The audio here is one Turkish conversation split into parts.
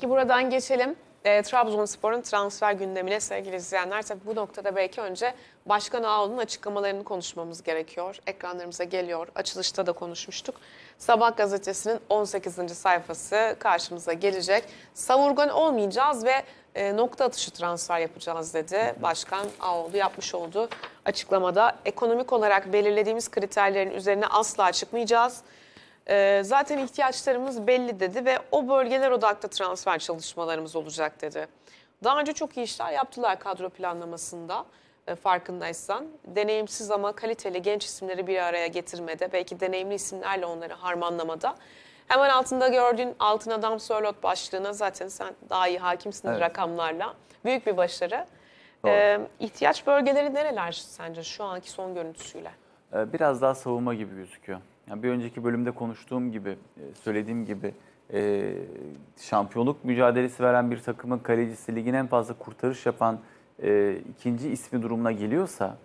Ki buradan geçelim. E, Trabzonspor'un transfer gündemine sevgili izleyenler. Tabi bu noktada belki önce Başkan Ağol'un açıklamalarını konuşmamız gerekiyor. Ekranlarımıza geliyor. Açılışta da konuşmuştuk. Sabah gazetesinin 18. sayfası karşımıza gelecek. Savurgan olmayacağız ve e, nokta atışı transfer yapacağız dedi. Başkan Ağoğlu yapmış oldu açıklamada. Ekonomik olarak belirlediğimiz kriterlerin üzerine asla çıkmayacağız e, zaten ihtiyaçlarımız belli dedi ve o bölgeler odaklı transfer çalışmalarımız olacak dedi. Daha önce çok iyi işler yaptılar kadro planlamasında e, farkındaysan. Deneyimsiz ama kaliteli genç isimleri bir araya getirmede, belki deneyimli isimlerle onları harmanlamada. Hemen altında gördüğün altın adam Sörlot başlığına zaten sen daha iyi hakimsin evet. rakamlarla. Büyük bir başarı. Ee, ihtiyaç bölgeleri nereler sence şu anki son görüntüsüyle? Ee, biraz daha savunma gibi gözüküyor. Yani bir önceki bölümde konuştuğum gibi, e, söylediğim gibi e, şampiyonluk mücadelesi veren bir takımın kalecisi ligin en fazla kurtarış yapan e, ikinci ismi durumuna geliyorsa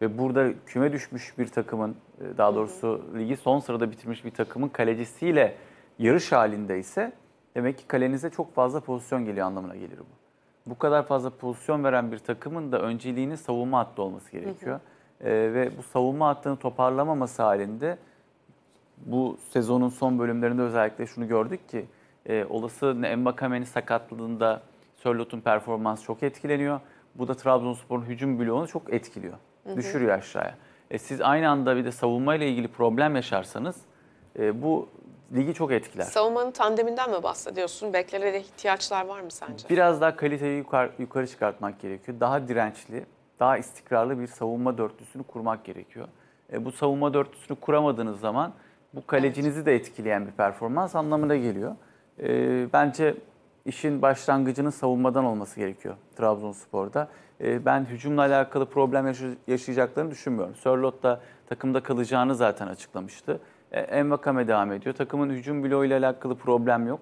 ve burada küme düşmüş bir takımın daha doğrusu ligi son sırada bitirmiş bir takımın kalecisiyle yarış halinde ise demek ki kalenize çok fazla pozisyon geliyor anlamına gelir bu. Bu kadar fazla pozisyon veren bir takımın da önceliğinin savunma hattı olması gerekiyor. Hı hı. E, ve bu savunma hattını toparlamaması halinde bu sezonun son bölümlerinde özellikle şunu gördük ki e, olası Mbakame'nin sakatlığında Sörlot'un performansı çok etkileniyor. Bu da Trabzonspor'un hücum bloğunu çok etkiliyor. Hı hı. Düşürüyor aşağıya. E, siz aynı anda bir de savunmayla ilgili problem yaşarsanız e, bu ligi çok etkiler. Savunmanın tandeminden mi bahsediyorsun? Beklere de ihtiyaçlar var mı sence? Biraz daha kaliteyi yukarı, yukarı çıkartmak gerekiyor. Daha dirençli, daha istikrarlı bir savunma dörtlüsünü kurmak gerekiyor. E, bu savunma dörtlüsünü kuramadığınız zaman bu kalecinizi de etkileyen bir performans anlamına geliyor. E, bence işin başlangıcının savunmadan olması gerekiyor Trabzonspor'da. E, ben hücumla alakalı problem yaşayacaklarını düşünmüyorum. Sörlot da takımda kalacağını zaten açıklamıştı. E, Envakame devam ediyor. Takımın hücum bloğuyla alakalı problem yok.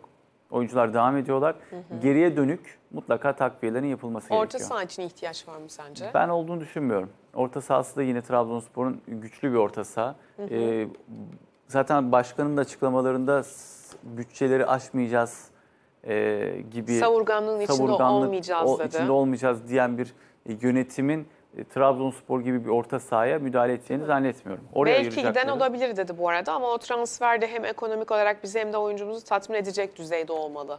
Oyuncular devam ediyorlar. Hı hı. Geriye dönük mutlaka takviyelerin yapılması Orta gerekiyor. Orta saha için ihtiyaç var mı sence? Ben olduğunu düşünmüyorum. Orta sahası da yine Trabzonspor'un güçlü bir orta saha. Hı hı. Ee, zaten başkanın da açıklamalarında bütçeleri aşmayacağız e, gibi savurganlığın içinde olmayacağız dedi. içinde olmayacağız diyen bir e, yönetimin e, Trabzonspor gibi bir orta sahaya müdahale edeceğini zannetmiyorum. Oraya Belki giden olabilir dedi bu arada ama o transferde hem ekonomik olarak bizi hem de oyuncumuzu tatmin edecek düzeyde olmalı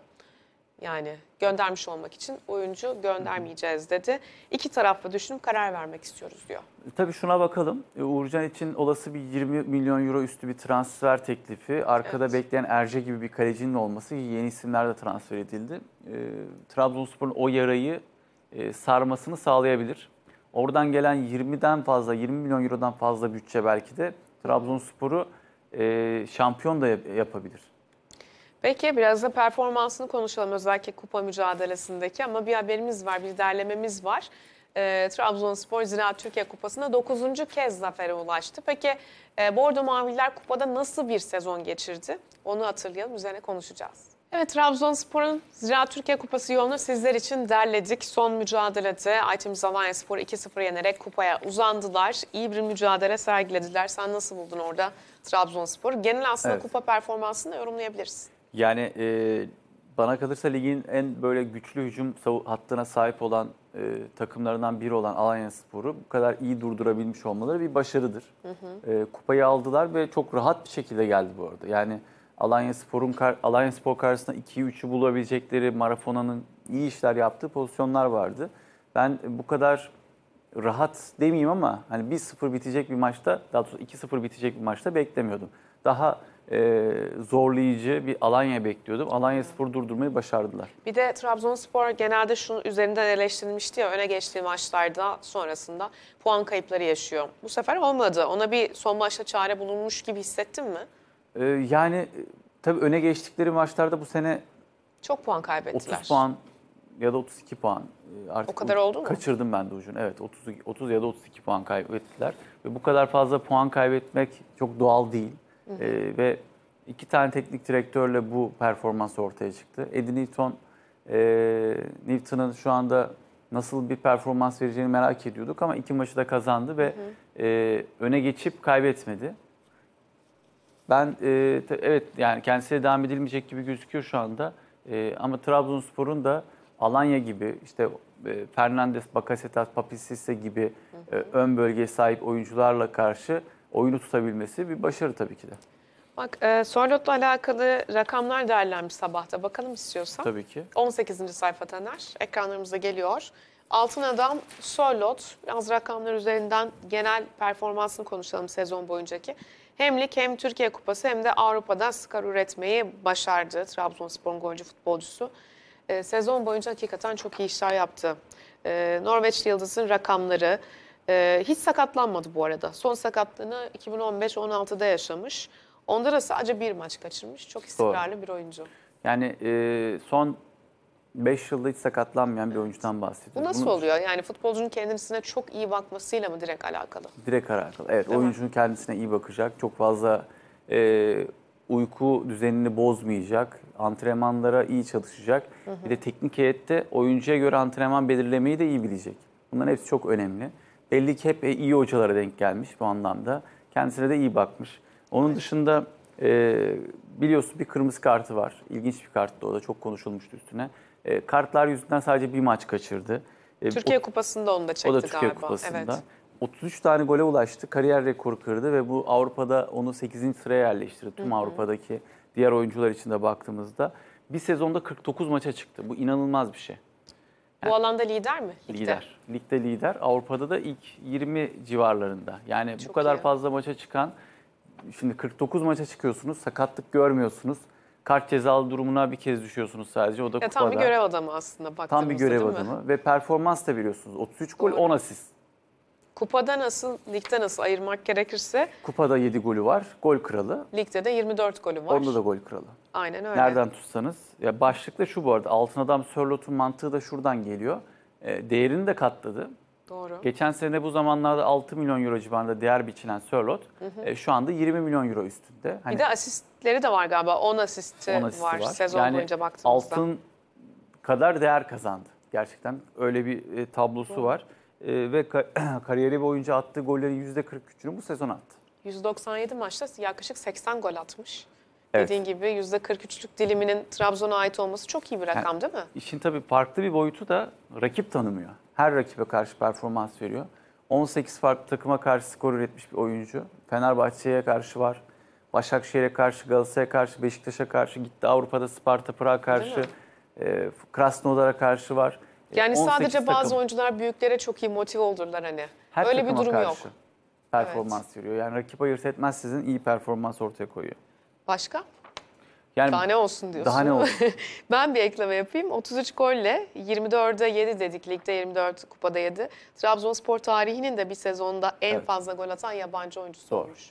yani göndermiş olmak için oyuncu göndermeyeceğiz dedi. İki taraflı düşünüp karar vermek istiyoruz diyor. E, tabii şuna bakalım. E, Uğurcan için olası bir 20 milyon euro üstü bir transfer teklifi, arkada evet. bekleyen Erce gibi bir kalecinin olması yeni isimler de transfer edildi. E, Trabzonspor'un o yarayı e, sarmasını sağlayabilir. Oradan gelen 20'den fazla, 20 milyon eurodan fazla bütçe belki de Trabzonspor'u e, şampiyon da yapabilir. Peki biraz da performansını konuşalım özellikle kupa mücadelesindeki ama bir haberimiz var, bir derlememiz var. E, Trabzonspor Ziraat Türkiye Kupası'nda 9. kez zafere ulaştı. Peki e, Bordo Maviler kupada nasıl bir sezon geçirdi? Onu hatırlayalım, üzerine konuşacağız. Evet Trabzonspor'un Ziraat Türkiye Kupası yolunu sizler için derledik. Son mücadelede Aytemiz Alanya 2-0 yenerek kupaya uzandılar. İyi bir mücadele sergilediler. Sen nasıl buldun orada Trabzonspor? Genel aslında evet. kupa performansını da yorumlayabilirsin. Yani e, bana kalırsa ligin en böyle güçlü hücum hattına sahip olan e, takımlarından biri olan Alanya Spor'u bu kadar iyi durdurabilmiş olmaları bir başarıdır. Hı hı. E, kupayı aldılar ve çok rahat bir şekilde geldi bu arada. Yani Alanya Spor'un Alanya Spor karşısında 2'yi 3'ü bulabilecekleri Marafona'nın iyi işler yaptığı pozisyonlar vardı. Ben bu kadar rahat demeyeyim ama hani 1-0 bitecek bir maçta, daha doğrusu 2-0 bitecek bir maçta beklemiyordum. Daha e, zorlayıcı bir Alanya bekliyordum. Alanya Spor durdurmayı başardılar. Bir de Trabzonspor genelde şunu üzerinden eleştirilmişti ya öne geçtiği maçlarda sonrasında puan kayıpları yaşıyor. Bu sefer olmadı. Ona bir son maçta çare bulunmuş gibi hissettin mi? Ee, yani e, tabii öne geçtikleri maçlarda bu sene çok puan kaybettiler. 30 puan ya da 32 puan e, artık o kadar oldu mu? Kaçırdım ben de ucunu. Evet 30 30 ya da 32 puan kaybettiler ve bu kadar fazla puan kaybetmek çok doğal değil. E, ve iki tane teknik direktörle bu performans ortaya çıktı. Eddie Newton, e, Newton'ın şu anda nasıl bir performans vereceğini merak ediyorduk ama iki maçı da kazandı ve hı hı. E, öne geçip kaybetmedi. Ben e, evet yani kendisine devam edilmeyecek gibi gözüküyor şu anda. E, ama Trabzonspor'un da Alanya gibi işte e, Fernandes, Bakasetas, Papississe gibi hı hı. E, ön bölgeye sahip oyuncularla karşı oyunu tutabilmesi bir başarı tabii ki de. Bak e, Sörlot'la alakalı rakamlar değerlenmiş sabahta. Bakalım istiyorsan. Tabii ki. 18. sayfa Taner. Ekranlarımıza geliyor. Altın Adam, Sörlot. Biraz rakamlar üzerinden genel performansını konuşalım sezon boyuncaki. Hem lig hem Türkiye Kupası hem de Avrupa'da skor üretmeyi başardı Trabzonspor'un golcü futbolcusu. E, sezon boyunca hakikaten çok iyi işler yaptı. E, Norveçli Yıldız'ın rakamları, ee, hiç sakatlanmadı bu arada. Son sakatlığını 2015-16'da yaşamış. Onda da sadece bir maç kaçırmış. Çok istikrarlı Doğru. bir oyuncu. Yani e, son 5 yılda hiç sakatlanmayan bir oyuncudan bahsediyoruz. Bu nasıl Bunu... oluyor? Yani futbolcunun kendisine çok iyi bakmasıyla mı direkt alakalı? Direkt alakalı. Evet Değil oyuncunun mi? kendisine iyi bakacak. Çok fazla e, uyku düzenini bozmayacak. Antrenmanlara iyi çalışacak. Hı hı. Bir de teknik heyette oyuncuya göre antrenman belirlemeyi de iyi bilecek. Bunların hepsi çok önemli belli ki hep e, iyi hocalara denk gelmiş bu anlamda. Kendisine de iyi bakmış. Onun dışında e, biliyorsun bir kırmızı kartı var. İlginç bir karttı o da çok konuşulmuştu üstüne. E, kartlar yüzünden sadece bir maç kaçırdı. E, Türkiye o, Kupası'nda onu da çekti galiba. O da Türkiye galiba. Kupası'nda. Evet. 33 tane gole ulaştı. Kariyer rekoru kırdı ve bu Avrupa'da onu 8. sıraya yerleştirdi. Tüm Hı-hı. Avrupa'daki diğer oyuncular için de baktığımızda. Bir sezonda 49 maça çıktı. Bu inanılmaz bir şey. Yani, Bu alanda lider mi? Ligde? Lider. Ligde lider. Avrupa'da da ilk 20 civarlarında. Yani Çok bu kadar iyi. fazla maça çıkan, şimdi 49 maça çıkıyorsunuz, sakatlık görmüyorsunuz. Kart cezalı durumuna bir kez düşüyorsunuz sadece. O da ya kupada. Tam bir görev adamı aslında baktığımızda Tam bir görev adamı ve performans da veriyorsunuz. 33 gol Doğru. 10 asist. Kupada nasıl, ligde nasıl ayırmak gerekirse? Kupada 7 golü var, gol kralı. Ligde de 24 golü var. Onda da gol kralı. Aynen öyle. Nereden tutsanız. Ya da şu bu arada, Altın Adam Sörlot'un mantığı da şuradan geliyor. E, değerini de katladı. Doğru. Geçen sene bu zamanlarda 6 milyon euro civarında değer biçilen Sörlot E, şu anda 20 milyon euro üstünde. Hani, bir de asistleri de var galiba. 10 asist var, var sezon yani boyunca baktığımızda. Altın kadar değer kazandı. Gerçekten öyle bir e, tablosu Doğru. var. Ee, ve kariyeri boyunca attığı gollerin %43'ünü bu sezon attı. 197 maçta yaklaşık 80 gol atmış. Evet. Dediğin gibi %43'lük diliminin Trabzon'a ait olması çok iyi bir rakam yani, değil mi? İşin tabii farklı bir boyutu da rakip tanımıyor. Her rakibe karşı performans veriyor. 18 farklı takıma karşı skor üretmiş bir oyuncu. Fenerbahçe'ye karşı var. Başakşehir'e karşı, Galatasaray'a karşı, Beşiktaş'a karşı gitti. Avrupa'da Sparta Pırak'a karşı, e, Krasnodar'a karşı var. Yani e, sadece takım. bazı oyuncular büyüklere çok iyi motive olurlar hani. Her Öyle bir durum yok. Performans evet. yürüyor. Yani rakip ayırt etmez sizin iyi performans ortaya koyuyor. Başka? Yani daha ne olsun diyorsun. Daha ne olsun. ben bir ekleme yapayım. 33 golle 24'e 7 dedik. Ligde 24, kupada 7. Trabzonspor tarihinin de bir sezonda en evet. fazla gol atan yabancı oyuncusu Doğru. olmuş.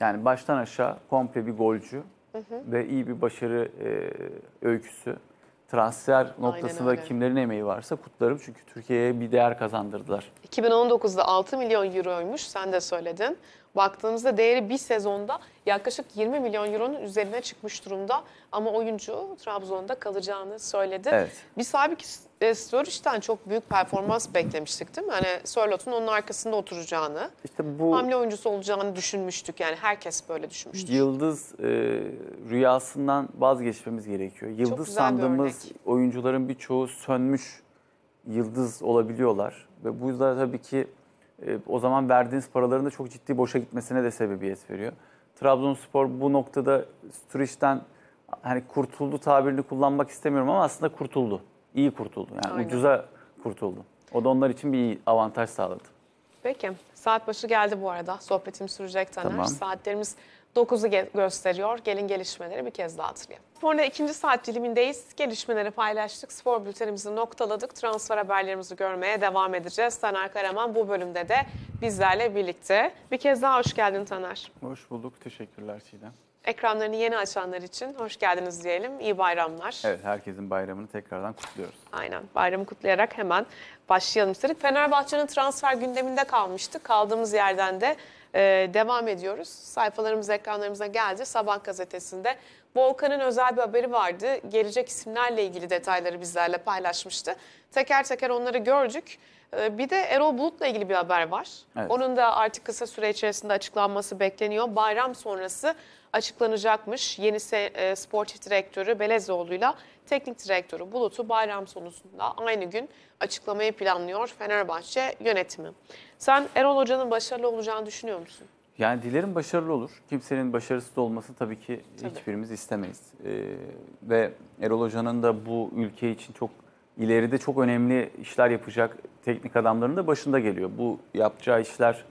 Yani baştan aşağı komple bir golcü hı hı. ve iyi bir başarı e, öyküsü transfer noktasında kimlerin emeği varsa kutlarım. Çünkü Türkiye'ye bir değer kazandırdılar. 2019'da 6 milyon euroymuş sen de söyledin baktığımızda değeri bir sezonda yaklaşık 20 milyon euronun üzerine çıkmış durumda. Ama oyuncu Trabzon'da kalacağını söyledi. Evet. Biz tabii ki e, Sturridge'den çok büyük performans beklemiştik değil mi? Hani Sörlot'un onun arkasında oturacağını, işte bu hamle oyuncusu olacağını düşünmüştük. Yani herkes böyle düşünmüştü. Yıldız e, rüyasından vazgeçmemiz gerekiyor. Yıldız sandığımız bir oyuncuların birçoğu sönmüş yıldız olabiliyorlar. Ve bu yüzden tabii ki ee, o zaman verdiğiniz paraların da çok ciddi boşa gitmesine de sebebiyet veriyor. Trabzonspor bu noktada Sturridge'den hani kurtuldu tabirini kullanmak istemiyorum ama aslında kurtuldu. İyi kurtuldu. Yani Aynen. ucuza kurtuldu. O da onlar için bir avantaj sağladı. Peki. Saat başı geldi bu arada. sohbetim sürecek Taner. Tamam. Saatlerimiz 9'u gösteriyor. Gelin gelişmeleri bir kez daha hatırlayalım. Spor'un ikinci saat dilimindeyiz. Gelişmeleri paylaştık. Spor bültenimizi noktaladık. Transfer haberlerimizi görmeye devam edeceğiz. Taner Karaman bu bölümde de bizlerle birlikte. Bir kez daha hoş geldin Taner. Hoş bulduk. Teşekkürler Çiğdem. Ekranlarını yeni açanlar için hoş geldiniz diyelim. İyi bayramlar. Evet, herkesin bayramını tekrardan kutluyoruz. Aynen, bayramı kutlayarak hemen başlayalım istedik. Fenerbahçe'nin transfer gündeminde kalmıştı. Kaldığımız yerden de ee, devam ediyoruz. Sayfalarımız ekranlarımıza geldi. Sabah gazetesinde Volkan'ın özel bir haberi vardı. Gelecek isimlerle ilgili detayları bizlerle paylaşmıştı. Teker teker onları gördük. Ee, bir de Erol Bulut'la ilgili bir haber var. Evet. Onun da artık kısa süre içerisinde açıklanması bekleniyor. Bayram sonrası açıklanacakmış. Yeni e, sportif direktörü Belezoğlu'yla teknik direktörü Bulut'u bayram sonrasında aynı gün açıklamayı planlıyor Fenerbahçe yönetimi. Sen Erol Hoca'nın başarılı olacağını düşünüyor musun? Yani dilerim başarılı olur. Kimsenin başarısız olması tabii ki tabii. hiçbirimiz istemeyiz. Ee, ve Erol Hoca'nın da bu ülke için çok ileride çok önemli işler yapacak teknik adamların da başında geliyor. Bu yapacağı işler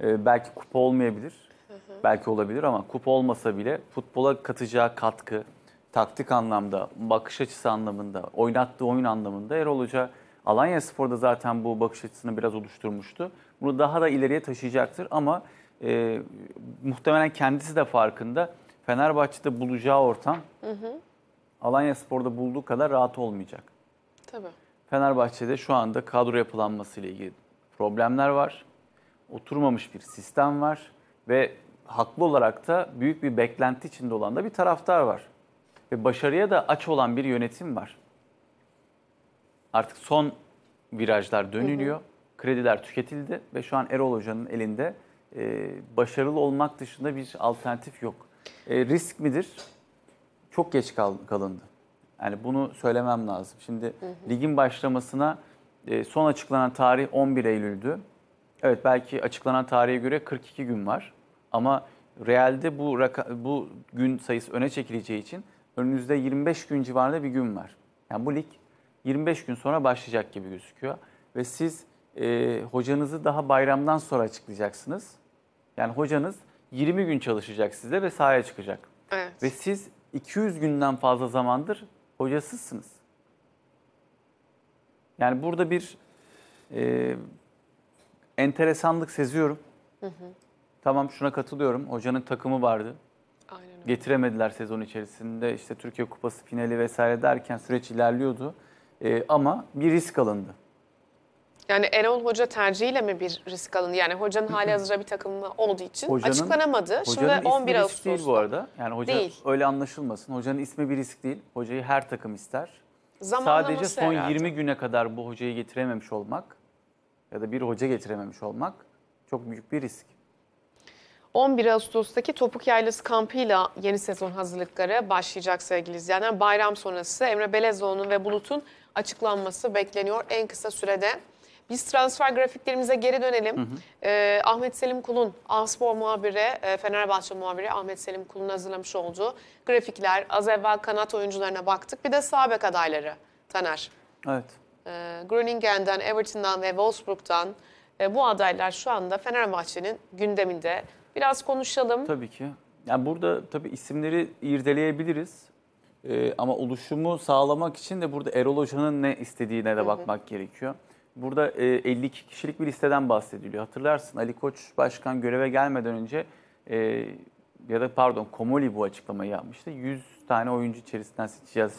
e, belki kupa olmayabilir, hı hı. belki olabilir ama kupa olmasa bile futbola katacağı katkı, taktik anlamda, bakış açısı anlamında, oynattığı oyun anlamında Erol Hoca Alanya Spor'da zaten bu bakış açısını biraz oluşturmuştu. Bunu daha da ileriye taşıyacaktır ama e, muhtemelen kendisi de farkında. Fenerbahçe'de bulacağı ortam hı hı. Alanya Spor'da bulduğu kadar rahat olmayacak. Tabii. Fenerbahçe'de şu anda kadro yapılanması ile ilgili problemler var. Oturmamış bir sistem var ve haklı olarak da büyük bir beklenti içinde olan da bir taraftar var. Ve başarıya da aç olan bir yönetim var. Artık son virajlar dönülüyor. Hı hı. Krediler tüketildi ve şu an Erol Hoca'nın elinde e, başarılı olmak dışında bir alternatif yok. E, risk midir? Çok geç kal, kalındı. Yani bunu söylemem lazım. Şimdi hı hı. ligin başlamasına e, son açıklanan tarih 11 Eylül'dü. Evet belki açıklanan tarihe göre 42 gün var. Ama realde bu bu gün sayısı öne çekileceği için önünüzde 25 gün civarında bir gün var. Yani bu lig 25 gün sonra başlayacak gibi gözüküyor ve siz e, hocanızı daha bayramdan sonra açıklayacaksınız. Yani hocanız 20 gün çalışacak sizle ve sahaya çıkacak. Evet. Ve siz 200 günden fazla zamandır hocasızsınız. Yani burada bir e, enteresanlık seziyorum. Hı hı. Tamam şuna katılıyorum. Hocanın takımı vardı. Aynen Getiremediler sezon içerisinde. İşte Türkiye Kupası finali vesaire derken süreç ilerliyordu. E, ama bir risk alındı. Yani Erol Hoca tercihiyle mi bir risk alındı? Yani hocanın hali hazırda bir takımı olduğu için hocanın, açıklanamadı. Hocanın 11 ismi Ağustos'ta. değil bu arada. Yani hoca değil. öyle anlaşılmasın. Hocanın ismi bir risk değil. Hocayı her takım ister. Sadece son herhalde. 20 güne kadar bu hocayı getirememiş olmak ya da bir hoca getirememiş olmak çok büyük bir risk. 11 Ağustos'taki Topuk Yaylası kampıyla yeni sezon hazırlıkları başlayacak sevgili izleyenler. Bayram sonrası Emre Belezoğlu'nun ve Bulut'un açıklanması bekleniyor en kısa sürede. Biz transfer grafiklerimize geri dönelim. Hı hı. E, Ahmet Selim Kul'un Anspor muhabiri, e, Fenerbahçe muhabiri Ahmet Selim Kul'un hazırlamış olduğu grafikler. Az evvel kanat oyuncularına baktık. Bir de sağ bek adayları Taner. Evet. E, ee, Groningen'den, Everton'dan ve Wolfsburg'dan e, bu adaylar şu anda Fenerbahçe'nin gündeminde. Biraz konuşalım. Tabii ki. Yani burada tabii isimleri irdeleyebiliriz. Ee, ama oluşumu sağlamak için de burada Erol Hoca'nın ne istediğine de bakmak hı hı. gerekiyor. Burada 52 e, kişilik bir listeden bahsediliyor. Hatırlarsın Ali Koç Başkan göreve gelmeden önce e, ya da pardon Komoli bu açıklamayı yapmıştı. 100 tane oyuncu içerisinden seçeceğiz